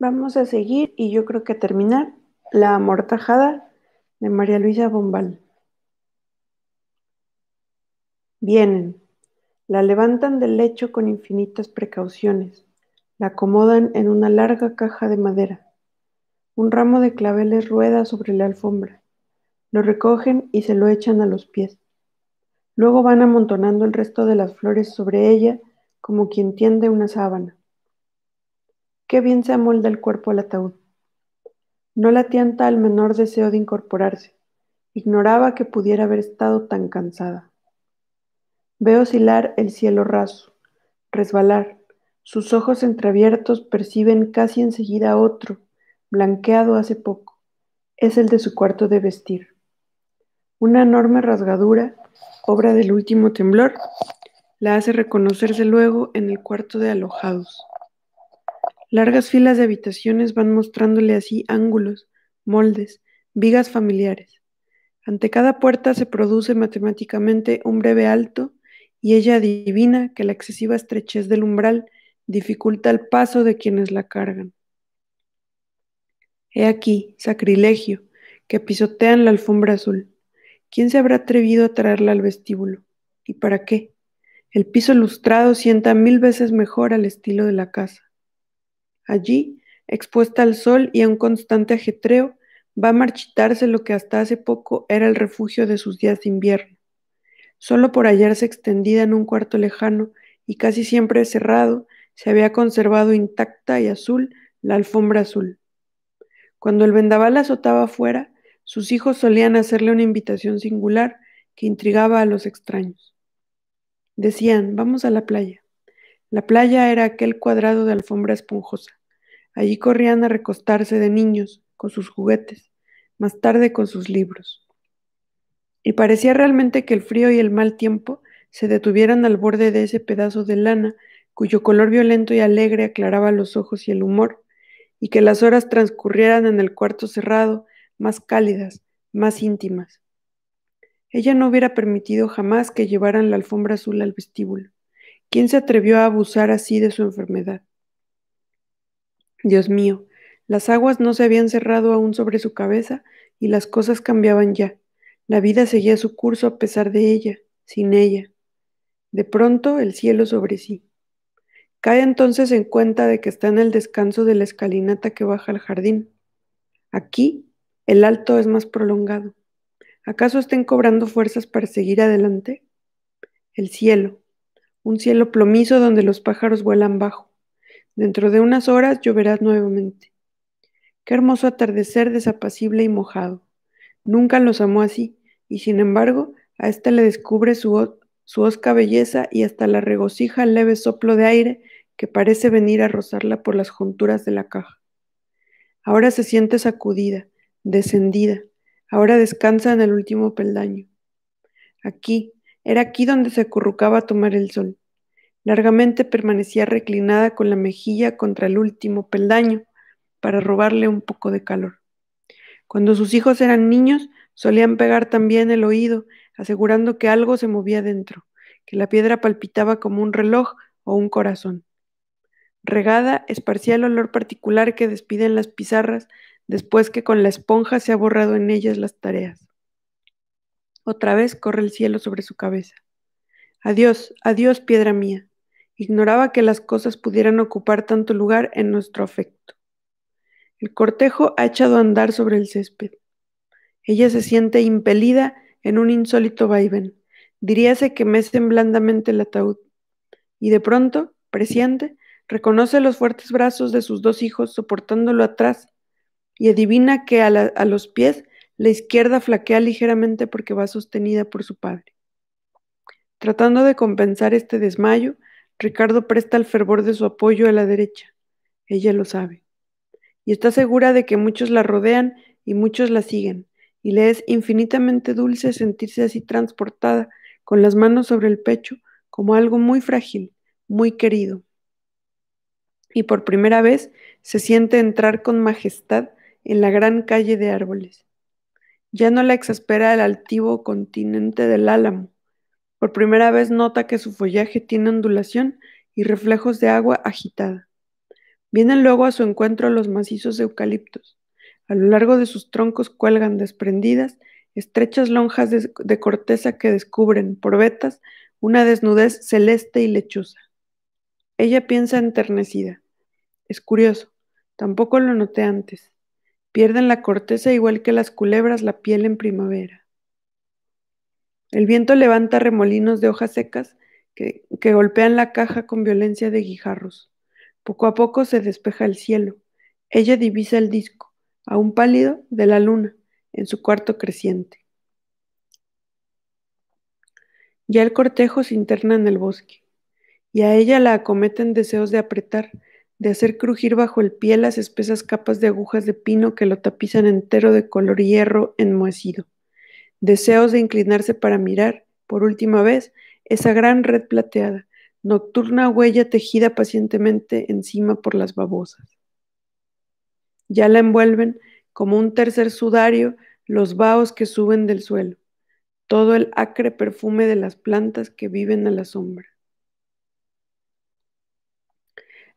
Vamos a seguir y yo creo que terminar La amortajada de María Luisa Bombal. Vienen, la levantan del lecho con infinitas precauciones, la acomodan en una larga caja de madera. Un ramo de claveles rueda sobre la alfombra. Lo recogen y se lo echan a los pies. Luego van amontonando el resto de las flores sobre ella como quien tiende una sábana. Qué bien se amolda el cuerpo al ataúd. No la tienta al menor deseo de incorporarse. Ignoraba que pudiera haber estado tan cansada. Ve oscilar el cielo raso, resbalar. Sus ojos entreabiertos perciben casi enseguida otro, blanqueado hace poco. Es el de su cuarto de vestir. Una enorme rasgadura, obra del último temblor, la hace reconocerse luego en el cuarto de alojados. Largas filas de habitaciones van mostrándole así ángulos, moldes, vigas familiares. Ante cada puerta se produce matemáticamente un breve alto y ella adivina que la excesiva estrechez del umbral dificulta el paso de quienes la cargan. He aquí, sacrilegio, que pisotean la alfombra azul. ¿Quién se habrá atrevido a traerla al vestíbulo? ¿Y para qué? El piso lustrado sienta mil veces mejor al estilo de la casa. Allí, expuesta al sol y a un constante ajetreo, va a marchitarse lo que hasta hace poco era el refugio de sus días de invierno. Solo por hallarse extendida en un cuarto lejano y casi siempre cerrado, se había conservado intacta y azul la alfombra azul. Cuando el vendaval azotaba afuera, sus hijos solían hacerle una invitación singular que intrigaba a los extraños. Decían, vamos a la playa. La playa era aquel cuadrado de alfombra esponjosa, Allí corrían a recostarse de niños, con sus juguetes, más tarde con sus libros. Y parecía realmente que el frío y el mal tiempo se detuvieran al borde de ese pedazo de lana cuyo color violento y alegre aclaraba los ojos y el humor, y que las horas transcurrieran en el cuarto cerrado, más cálidas, más íntimas. Ella no hubiera permitido jamás que llevaran la alfombra azul al vestíbulo. ¿Quién se atrevió a abusar así de su enfermedad? Dios mío, las aguas no se habían cerrado aún sobre su cabeza y las cosas cambiaban ya. La vida seguía su curso a pesar de ella, sin ella. De pronto el cielo sobre sí. Cae entonces en cuenta de que está en el descanso de la escalinata que baja al jardín. Aquí el alto es más prolongado. ¿Acaso estén cobrando fuerzas para seguir adelante? El cielo, un cielo plomizo donde los pájaros vuelan bajo. Dentro de unas horas lloverás nuevamente. Qué hermoso atardecer desapacible y mojado. Nunca los amó así, y sin embargo, a éste le descubre su, su osca belleza y hasta la regocija el leve soplo de aire que parece venir a rozarla por las junturas de la caja. Ahora se siente sacudida, descendida, ahora descansa en el último peldaño. Aquí, era aquí donde se acurrucaba a tomar el sol. Largamente permanecía reclinada con la mejilla contra el último peldaño para robarle un poco de calor. Cuando sus hijos eran niños, solían pegar también el oído, asegurando que algo se movía dentro, que la piedra palpitaba como un reloj o un corazón. Regada esparcía el olor particular que despiden las pizarras después que con la esponja se ha borrado en ellas las tareas. Otra vez corre el cielo sobre su cabeza. Adiós, adiós, piedra mía. Ignoraba que las cosas pudieran ocupar tanto lugar en nuestro afecto. El cortejo ha echado a andar sobre el césped. Ella se siente impelida en un insólito vaivén. Diríase que mecen blandamente el ataúd. Y de pronto, presiente, reconoce los fuertes brazos de sus dos hijos soportándolo atrás y adivina que a los pies la izquierda flaquea ligeramente porque va sostenida por su padre. Tratando de compensar este desmayo, Ricardo presta el fervor de su apoyo a la derecha. Ella lo sabe. Y está segura de que muchos la rodean y muchos la siguen. Y le es infinitamente dulce sentirse así transportada, con las manos sobre el pecho, como algo muy frágil, muy querido. Y por primera vez se siente entrar con majestad en la gran calle de árboles. Ya no la exaspera el altivo continente del álamo, por primera vez nota que su follaje tiene ondulación y reflejos de agua agitada. Vienen luego a su encuentro los macizos eucaliptos. A lo largo de sus troncos cuelgan desprendidas estrechas lonjas de, corteza que descubren, por vetas, una desnudez celeste y lechosa. Ella piensa enternecida. Es curioso, tampoco lo noté antes. Pierden la corteza igual que las culebras la piel en primavera. El viento levanta remolinos de hojas secas que, golpean la caja con violencia de guijarros. Poco a poco se despeja el cielo. Ella divisa el disco, aún pálido, de la luna, en su cuarto creciente. Ya el cortejo se interna en el bosque, y a ella la acometen deseos de apretar, de hacer crujir bajo el pie las espesas capas de agujas de pino que lo tapizan entero de color hierro enmohecido deseos de inclinarse para mirar, por última vez, esa gran red plateada, nocturna huella tejida pacientemente encima por las babosas. Ya la envuelven como un tercer sudario los vaos que suben del suelo, todo el acre perfume de las plantas que viven a la sombra.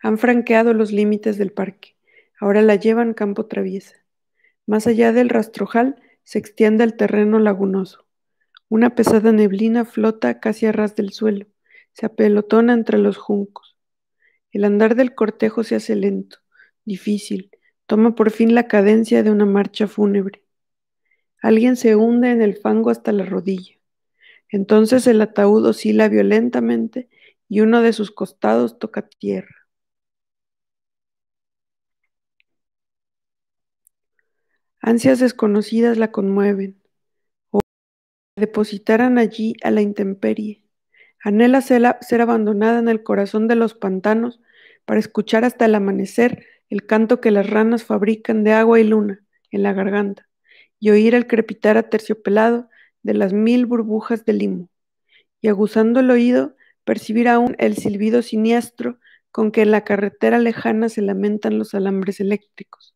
Han franqueado los límites del parque, ahora la llevan campo traviesa. Más allá del rastrojal se extiende el terreno lagunoso. Una pesada neblina flota casi a ras del suelo, se apelotona entre los juncos. El andar del cortejo se hace lento, difícil, toma por fin la cadencia de una marcha fúnebre. Alguien se hunde en el fango hasta la rodilla. Entonces el ataúd oscila violentamente y uno de sus costados toca tierra. Ansias desconocidas la conmueven. O la depositaran allí a la intemperie. Anhela ser abandonada en el corazón de los pantanos para escuchar hasta el amanecer el canto que las ranas fabrican de agua y luna en la garganta y oír el crepitar aterciopelado de las mil burbujas de limo, y aguzando el oído, percibir aún el silbido siniestro con que en la carretera lejana se lamentan los alambres eléctricos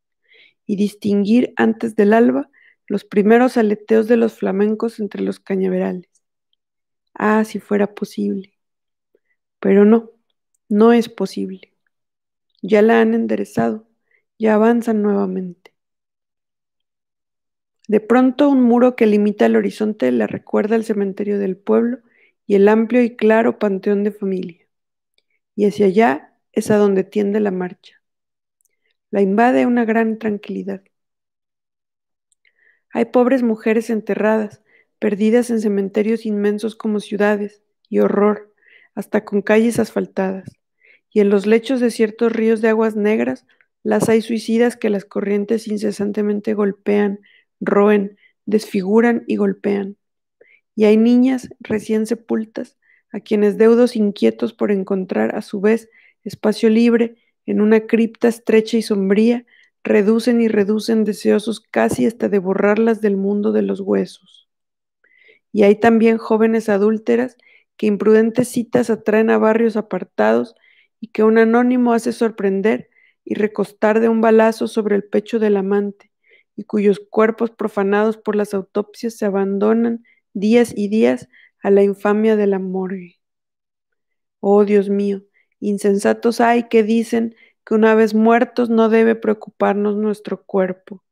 y distinguir antes del alba los primeros aleteos de los flamencos entre los cañaverales. Ah, si fuera posible. Pero no, no es posible. Ya la han enderezado, ya avanzan nuevamente. De pronto un muro que limita el horizonte le recuerda el cementerio del pueblo y el amplio y claro panteón de familia. Y hacia allá es a donde tiende la marcha. La invade una gran tranquilidad. Hay pobres mujeres enterradas, perdidas en cementerios inmensos como ciudades, y horror, hasta con calles asfaltadas. Y en los lechos de ciertos ríos de aguas negras, las hay suicidas que las corrientes incesantemente golpean, roen, desfiguran y golpean. Y hay niñas recién sepultas, a quienes deudos inquietos por encontrar a su vez espacio libre en una cripta estrecha y sombría, reducen y reducen deseosos casi hasta de borrarlas del mundo de los huesos. Y hay también jóvenes adúlteras que imprudentes citas atraen a barrios apartados y que un anónimo hace sorprender y recostar de un balazo sobre el pecho del amante, y cuyos cuerpos profanados por las autopsias se abandonan días y días a la infamia de la morgue. Oh Dios mío, Insensatos hay que dicen que una vez muertos no debe preocuparnos nuestro cuerpo.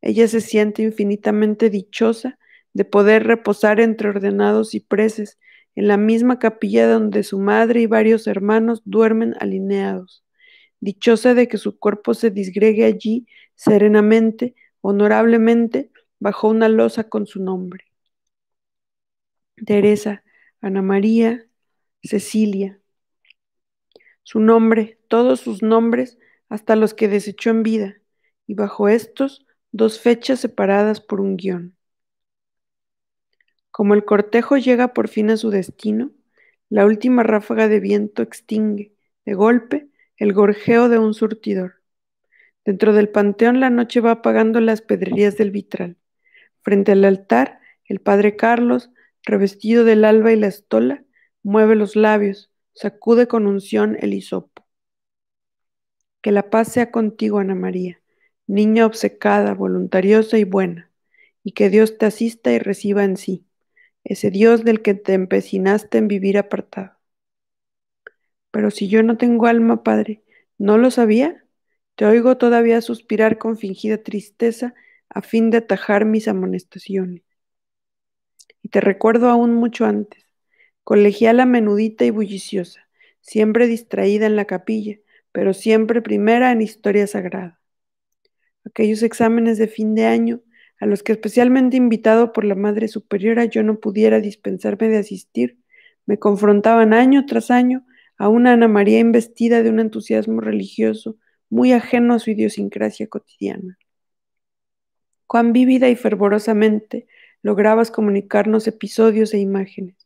Ella se siente infinitamente dichosa de poder reposar entre ordenados y preses en la misma capilla donde su madre y varios hermanos duermen alineados. Dichosa de que su cuerpo se disgregue allí serenamente, honorablemente, bajo una losa con su nombre. Teresa, Ana María, Cecilia, su nombre, todos sus nombres, hasta los que desechó en vida, y bajo estos dos fechas separadas por un guión. Como el cortejo llega por fin a su destino, la última ráfaga de viento extingue, de golpe, el gorjeo de un surtidor. Dentro del panteón la noche va apagando las pedrerías del vitral. Frente al altar, el padre Carlos, revestido del alba y la estola, mueve los labios, Sacude con unción el hisopo. Que la paz sea contigo, Ana María, niña obcecada, voluntariosa y buena, y que Dios te asista y reciba en sí, ese Dios del que te empecinaste en vivir apartado. Pero si yo no tengo alma, Padre, ¿no lo sabía? Te oigo todavía suspirar con fingida tristeza a fin de atajar mis amonestaciones. Y te recuerdo aún mucho antes, colegiala menudita y bulliciosa, siempre distraída en la capilla, pero siempre primera en historia sagrada. Aquellos exámenes de fin de año, a los que especialmente invitado por la Madre Superiora yo no pudiera dispensarme de asistir, me confrontaban año tras año a una Ana María investida de un entusiasmo religioso muy ajeno a su idiosincrasia cotidiana. Cuán vívida y fervorosamente lograbas comunicarnos episodios e imágenes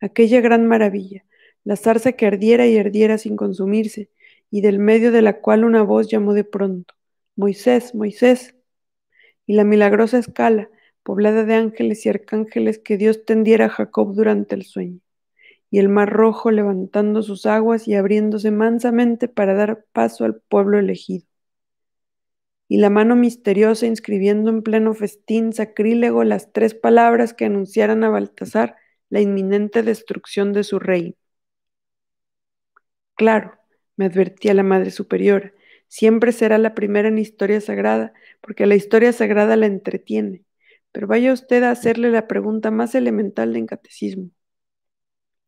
aquella gran maravilla, la zarza que ardiera y ardiera sin consumirse, y del medio de la cual una voz llamó de pronto, Moisés, Moisés, y la milagrosa escala, poblada de ángeles y arcángeles que Dios tendiera a Jacob durante el sueño, y el mar rojo levantando sus aguas y abriéndose mansamente para dar paso al pueblo elegido, y la mano misteriosa inscribiendo en pleno festín sacrílego las tres palabras que anunciaran a Baltasar la inminente destrucción de su rey. Claro, me advertía la Madre Superiora, siempre será la primera en historia sagrada, porque la historia sagrada la entretiene. Pero vaya usted a hacerle la pregunta más elemental del catecismo.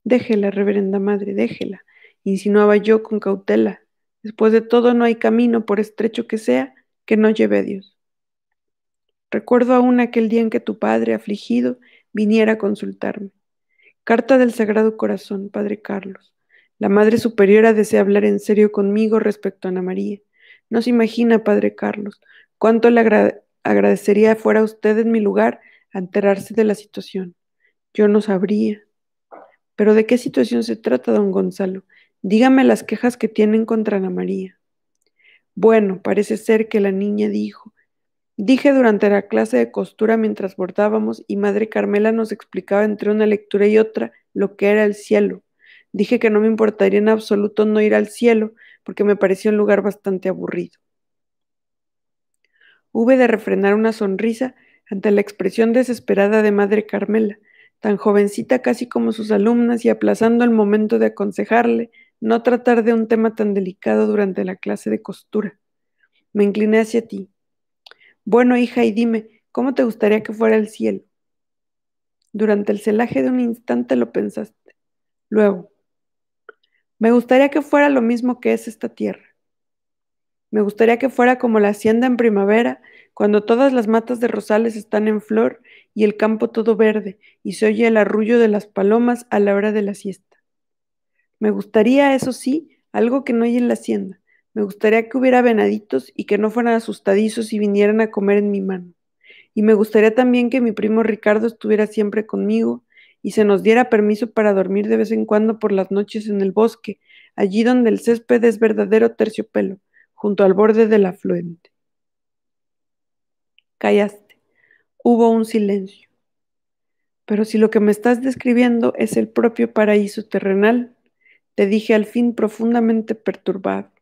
Déjela, reverenda madre, déjela, insinuaba yo con cautela. Después de todo, no hay camino, por estrecho que sea, que no lleve a Dios. Recuerdo aún aquel día en que tu padre, afligido, viniera a consultarme. Carta del Sagrado Corazón, Padre Carlos. La Madre Superiora desea hablar en serio conmigo respecto a Ana María. No se imagina, Padre Carlos, cuánto le agradecería fuera usted en mi lugar enterarse de la situación. Yo no sabría. Pero ¿de qué situación se trata, don Gonzalo? Dígame las quejas que tienen contra Ana María. Bueno, parece ser que la niña dijo Dije durante la clase de costura mientras bordábamos y Madre Carmela nos explicaba entre una lectura y otra lo que era el cielo. Dije que no me importaría en absoluto no ir al cielo porque me parecía un lugar bastante aburrido. Hube de refrenar una sonrisa ante la expresión desesperada de Madre Carmela, tan jovencita casi como sus alumnas y aplazando el momento de aconsejarle no tratar de un tema tan delicado durante la clase de costura. Me incliné hacia ti, bueno, hija, y dime, ¿cómo te gustaría que fuera el cielo? Durante el celaje de un instante lo pensaste. Luego, me gustaría que fuera lo mismo que es esta tierra. Me gustaría que fuera como la hacienda en primavera, cuando todas las matas de rosales están en flor y el campo todo verde, y se oye el arrullo de las palomas a la hora de la siesta. Me gustaría, eso sí, algo que no hay en la hacienda, me gustaría que hubiera venaditos y que no fueran asustadizos y vinieran a comer en mi mano. Y me gustaría también que mi primo Ricardo estuviera siempre conmigo y se nos diera permiso para dormir de vez en cuando por las noches en el bosque, allí donde el césped es verdadero terciopelo, junto al borde del afluente. Callaste. Hubo un silencio. Pero si lo que me estás describiendo es el propio paraíso terrenal, te dije al fin profundamente perturbado.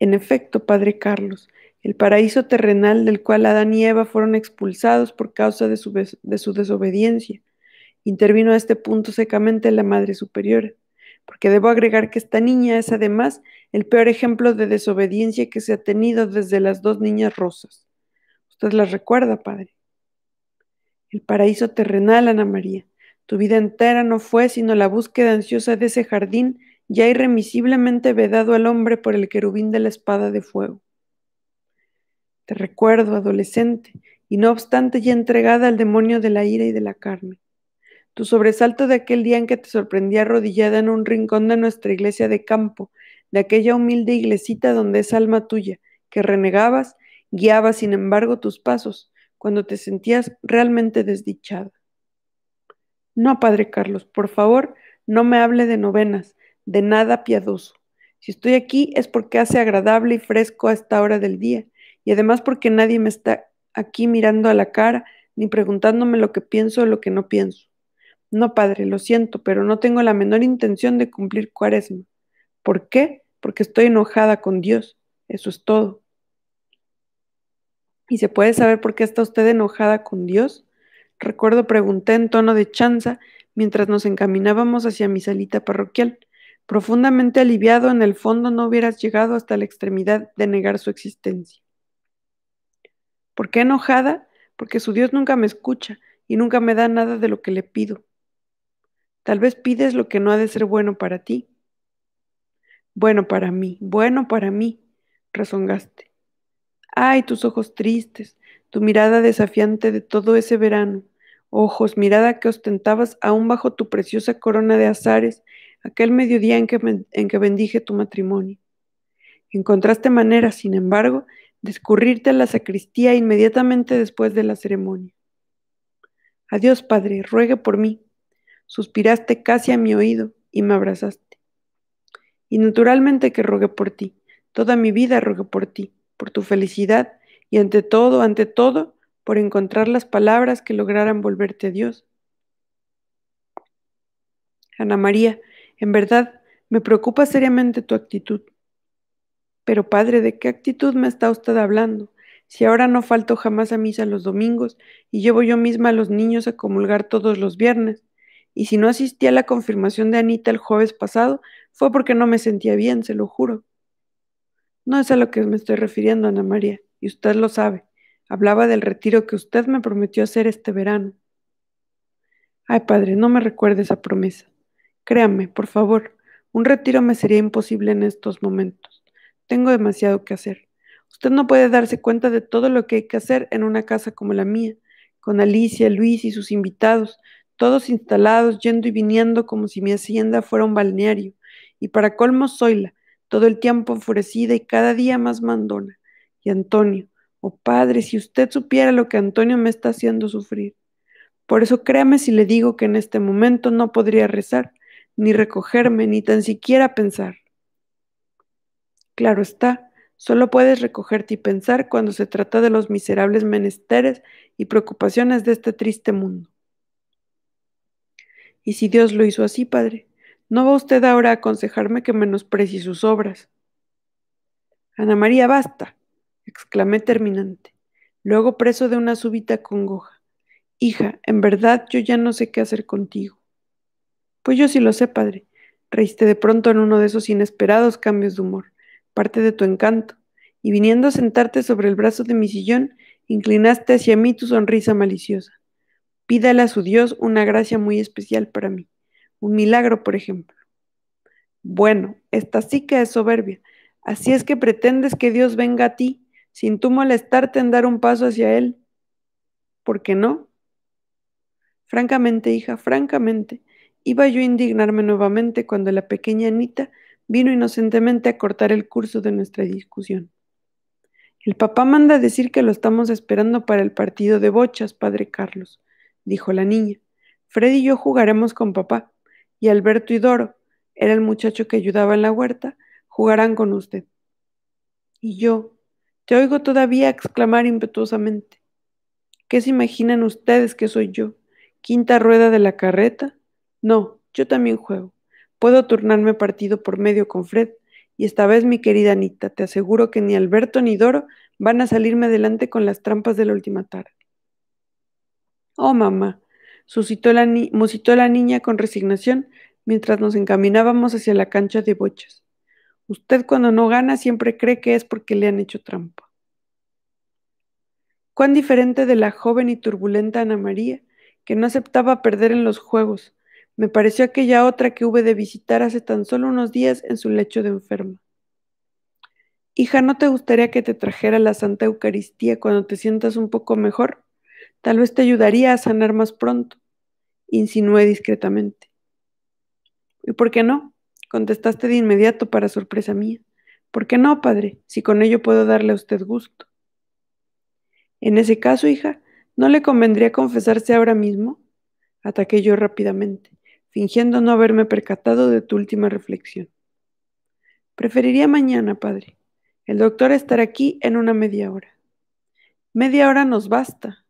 En efecto, padre Carlos, el paraíso terrenal del cual Adán y Eva fueron expulsados por causa de su, desobediencia. Intervino a este punto secamente la Madre Superiora, porque debo agregar que esta niña es además el peor ejemplo de desobediencia que se ha tenido desde las dos niñas rosas. Usted las recuerda, Padre. El paraíso terrenal, Ana María. Tu vida entera no fue sino la búsqueda ansiosa de ese jardín ya irremisiblemente vedado al hombre por el querubín de la espada de fuego. Te recuerdo, adolescente, y no obstante ya entregada al demonio de la ira y de la carne. Tu sobresalto de aquel día en que te sorprendí arrodillada en un rincón de nuestra iglesia de campo, de aquella humilde iglesita donde es alma tuya, que renegabas, guiaba sin embargo tus pasos, cuando te sentías realmente desdichada. No, padre Carlos, por favor, no me hable de novenas, de nada piadoso. Si estoy aquí es porque hace agradable y fresco a esta hora del día, y además porque nadie me está aquí mirando a la cara ni preguntándome lo que pienso o lo que no pienso. No, padre, lo siento, pero no tengo la menor intención de cumplir cuaresma. ¿Por qué? Porque estoy enojada con Dios. Eso es todo. ¿Y se puede saber por qué está usted enojada con Dios? Recuerdo pregunté en tono de chanza mientras nos encaminábamos hacia mi salita parroquial. Profundamente aliviado, en el fondo no hubieras llegado hasta la extremidad de negar su existencia. ¿Por qué enojada? Porque su Dios nunca me escucha y nunca me da nada de lo que le pido. Tal vez pides lo que no ha de ser bueno para ti. Bueno para mí, bueno para mí, rezongaste. Ay, tus ojos tristes, tu mirada desafiante de todo ese verano, ojos, mirada que ostentabas aún bajo tu preciosa corona de azares aquel mediodía en que, bendije tu matrimonio. Encontraste manera, sin embargo, de escurrirte a la sacristía inmediatamente después de la ceremonia. Adiós, Padre, ruegue por mí. Suspiraste casi a mi oído y me abrazaste. Y naturalmente que rogué por ti. Toda mi vida rogué por ti, por tu felicidad y ante todo, ante todo, por encontrar las palabras que lograran volverte a Dios. Ana María, en verdad, me preocupa seriamente tu actitud. Pero padre, ¿de qué actitud me está usted hablando? Si ahora no falto jamás a misa los domingos y llevo yo misma a los niños a comulgar todos los viernes, y si no asistí a la confirmación de Anita el jueves pasado, fue porque no me sentía bien, se lo juro. No es a lo que me estoy refiriendo, Ana María, y usted lo sabe. Hablaba del retiro que usted me prometió hacer este verano. Ay, padre, no me recuerde esa promesa. Créame, por favor, un retiro me sería imposible en estos momentos. Tengo demasiado que hacer. Usted no puede darse cuenta de todo lo que hay que hacer en una casa como la mía, con Alicia, Luis y sus invitados, todos instalados, yendo y viniendo como si mi hacienda fuera un balneario. Y para colmo, Soila, todo el tiempo enfurecida y cada día más mandona. Y Antonio, oh padre, si usted supiera lo que Antonio me está haciendo sufrir. Por eso créame si le digo que en este momento no podría rezar, ni recogerme, ni tan siquiera pensar. Claro está, solo puedes recogerte y pensar cuando se trata de los miserables menesteres y preocupaciones de este triste mundo. Y si Dios lo hizo así, Padre, ¿no va usted ahora a aconsejarme que menosprecie sus obras? Ana María, basta, exclamé terminante, luego preso de una súbita congoja. Hija, en verdad yo ya no sé qué hacer contigo. Pues yo sí lo sé, padre. Reíste de pronto en uno de esos inesperados cambios de humor, parte de tu encanto, y viniendo a sentarte sobre el brazo de mi sillón, inclinaste hacia mí tu sonrisa maliciosa. Pídale a su Dios una gracia muy especial para mí, un milagro, por ejemplo. Bueno, esta sí que es soberbia. Así es que pretendes que Dios venga a ti, sin tú molestarte en dar un paso hacia Él. ¿Por qué no? Francamente, hija, francamente, Iba yo a indignarme nuevamente cuando la pequeña Anita vino inocentemente a cortar el curso de nuestra discusión. El papá manda decir que lo estamos esperando para el partido de bochas, padre Carlos, dijo la niña. Fred y yo jugaremos con papá, y Alberto y Doro, era el muchacho que ayudaba en la huerta, jugarán con usted. Y yo, te oigo todavía exclamar impetuosamente. ¿Qué se imaginan ustedes que soy yo? ¿Quinta rueda de la carreta? No, yo también juego. Puedo turnarme partido por medio con Fred, y esta vez, mi querida Anita, te aseguro que ni Alberto ni Doro van a salirme adelante con las trampas de la última tarde. Oh, mamá, musitó la niña con resignación mientras nos encaminábamos hacia la cancha de bochas. Usted cuando no gana siempre cree que es porque le han hecho trampa. Cuán diferente de la joven y turbulenta Ana María, que no aceptaba perder en los juegos, me pareció aquella otra que hube de visitar hace tan solo unos días en su lecho de enferma. Hija, ¿no te gustaría que te trajera la Santa Eucaristía cuando te sientas un poco mejor? Tal vez te ayudaría a sanar más pronto, insinué discretamente. ¿Y por qué no? contestaste de inmediato para sorpresa mía. ¿Por qué no, padre? Si con ello puedo darle a usted gusto. En ese caso, hija, ¿no le convendría confesarse ahora mismo? Ataqué yo rápidamente fingiendo no haberme percatado de tu última reflexión. Preferiría mañana, padre. El doctor estará aquí en una media hora. Media hora nos basta.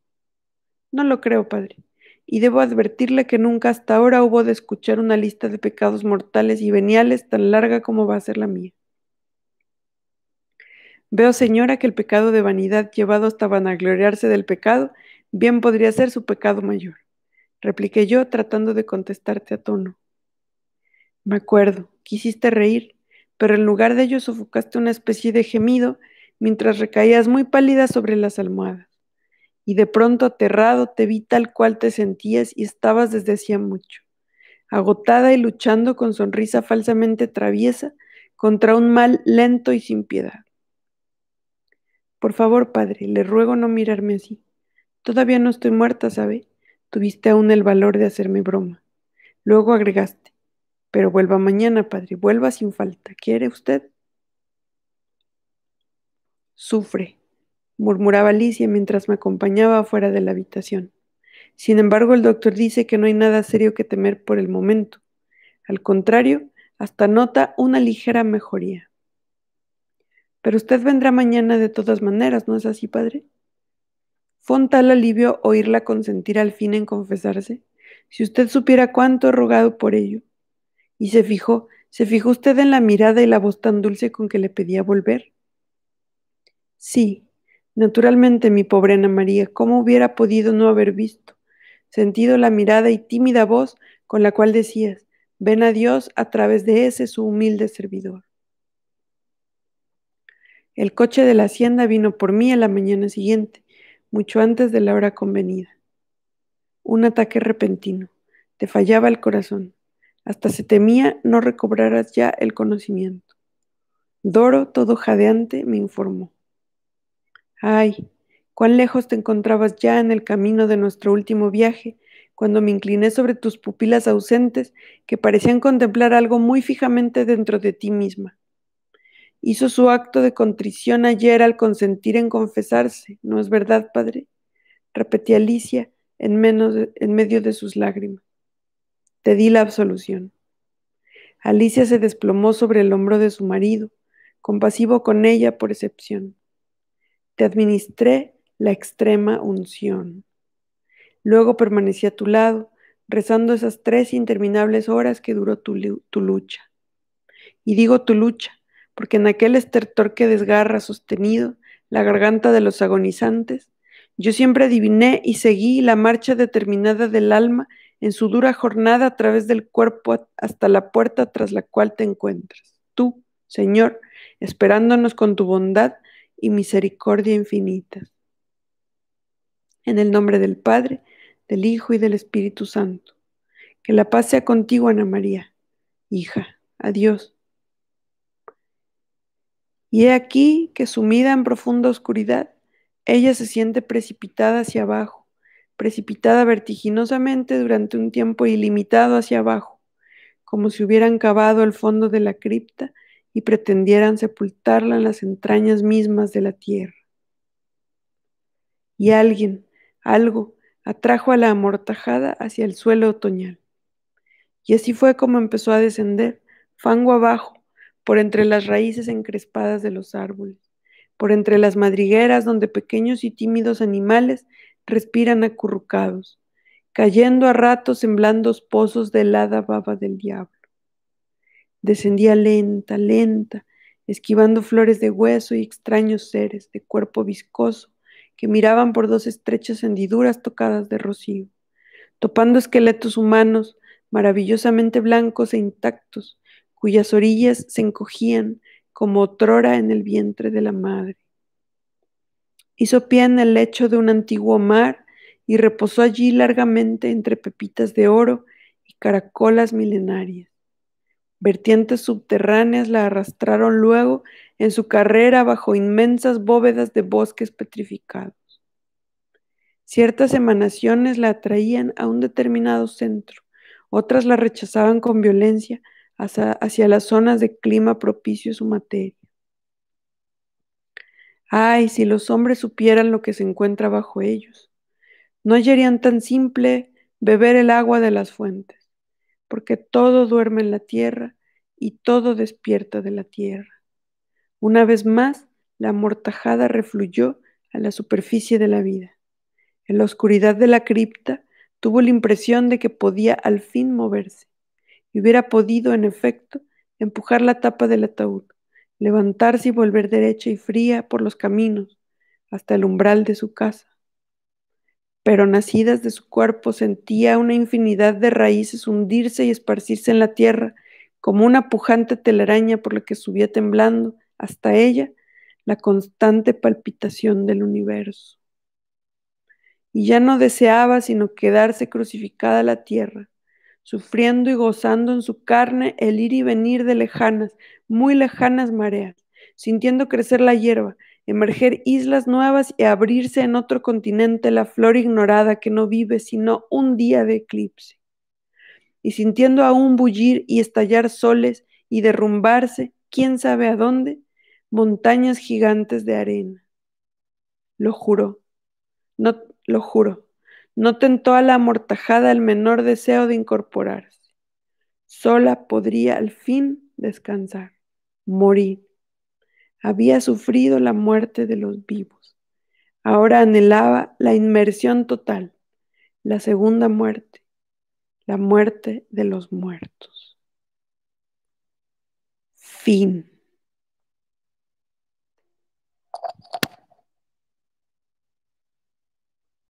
No lo creo, padre. Y debo advertirle que nunca hasta ahora hubo de escuchar una lista de pecados mortales y veniales tan larga como va a ser la mía. Veo, señora, que el pecado de vanidad llevado hasta vanagloriarse del pecado bien podría ser su pecado mayor repliqué yo tratando de contestarte a tono. Me acuerdo, quisiste reír, pero en lugar de ello sofocaste una especie de gemido mientras recaías muy pálida sobre las almohadas. Y de pronto aterrado te vi tal cual te sentías y estabas desde hacía mucho, agotada y luchando con sonrisa falsamente traviesa contra un mal lento y sin piedad. Por favor, padre, le ruego no mirarme así. Todavía no estoy muerta, ¿sabe? Tuviste aún el valor de hacerme broma. Luego agregaste, pero vuelva mañana, padre, vuelva sin falta. ¿Quiere usted? Sufre, murmuraba Alicia mientras me acompañaba fuera de la habitación. Sin embargo, el doctor dice que no hay nada serio que temer por el momento. Al contrario, hasta nota una ligera mejoría. Pero usted vendrá mañana de todas maneras, ¿no es así, padre? Fue tal alivio oírla consentir al fin en confesarse. Si usted supiera cuánto he rogado por ello. Y se fijó, se fijó usted en la mirada y la voz tan dulce con que le pedía volver. Sí, naturalmente, mi pobre Ana María, ¿cómo hubiera podido no haber visto, sentido la mirada y tímida voz con la cual decías, ven a Dios a través de ese su humilde servidor? El coche de la hacienda vino por mí a la mañana siguiente mucho antes de la hora convenida. Un ataque repentino. Te fallaba el corazón. Hasta se temía no recobraras ya el conocimiento. Doro, todo jadeante, me informó. Ay, cuán lejos te encontrabas ya en el camino de nuestro último viaje, cuando me incliné sobre tus pupilas ausentes que parecían contemplar algo muy fijamente dentro de ti misma. Hizo su acto de contrición ayer al consentir en confesarse, ¿no es verdad, padre? repetía Alicia en, medio de sus lágrimas. Te di la absolución. Alicia se desplomó sobre el hombro de su marido, compasivo con ella por excepción. Te administré la extrema unción. Luego permanecí a tu lado, rezando esas tres interminables horas que duró tu lucha. Y digo tu lucha, porque en aquel estertor que desgarra sostenido la garganta de los agonizantes, yo siempre adiviné y seguí la marcha determinada del alma en su dura jornada a través del cuerpo hasta la puerta tras la cual te encuentras. Tú, Señor, esperándonos con tu bondad y misericordia infinitas. En el nombre del Padre, del Hijo y del Espíritu Santo. Que la paz sea contigo, Ana María. Hija, adiós. Y he aquí que sumida en profunda oscuridad, ella se siente precipitada hacia abajo, precipitada vertiginosamente durante un tiempo ilimitado hacia abajo, como si hubieran cavado el fondo de la cripta y pretendieran sepultarla en las entrañas mismas de la tierra. Y alguien, algo, atrajo a la amortajada hacia el suelo otoñal. Y así fue como empezó a descender, fango abajo, por entre las raíces encrespadas de los árboles, por entre las madrigueras donde pequeños y tímidos animales respiran acurrucados, cayendo a ratos en blandos pozos de helada baba del diablo. Descendía lenta, lenta, esquivando flores de hueso y extraños seres de cuerpo viscoso que miraban por dos estrechas hendiduras tocadas de rocío, topando esqueletos humanos maravillosamente blancos e intactos cuyas orillas se encogían como otrora en el vientre de la madre. Hizo pie en el lecho de un antiguo mar y reposó allí largamente entre pepitas de oro y caracolas milenarias. Vertientes subterráneas la arrastraron luego en su carrera bajo inmensas bóvedas de bosques petrificados. Ciertas emanaciones la atraían a un determinado centro, otras la rechazaban con violencia, hacia, las zonas de clima propicio a su materia. Ay, si los hombres supieran lo que se encuentra bajo ellos, no hallarían tan simple beber el agua de las fuentes, porque todo duerme en la tierra y todo despierta de la tierra. Una vez más, la amortajada refluyó a la superficie de la vida. En la oscuridad de la cripta tuvo la impresión de que podía al fin moverse hubiera podido, en efecto, empujar la tapa del ataúd, levantarse y volver derecha y fría por los caminos hasta el umbral de su casa. Pero nacidas de su cuerpo sentía una infinidad de raíces hundirse y esparcirse en la tierra, como una pujante telaraña por la que subía temblando hasta ella la constante palpitación del universo. Y ya no deseaba sino quedarse crucificada la tierra, sufriendo y gozando en su carne el ir y venir de lejanas, muy lejanas mareas, sintiendo crecer la hierba, emerger islas nuevas y abrirse en otro continente la flor ignorada que no vive sino un día de eclipse, y sintiendo aún bullir y estallar soles y derrumbarse, quién sabe a dónde, montañas gigantes de arena. Lo juro, no lo juro. No tentó a la amortajada el menor deseo de incorporarse. Sola podría al fin descansar, morir. Había sufrido la muerte de los vivos. Ahora anhelaba la inmersión total, la segunda muerte, la muerte de los muertos. Fin.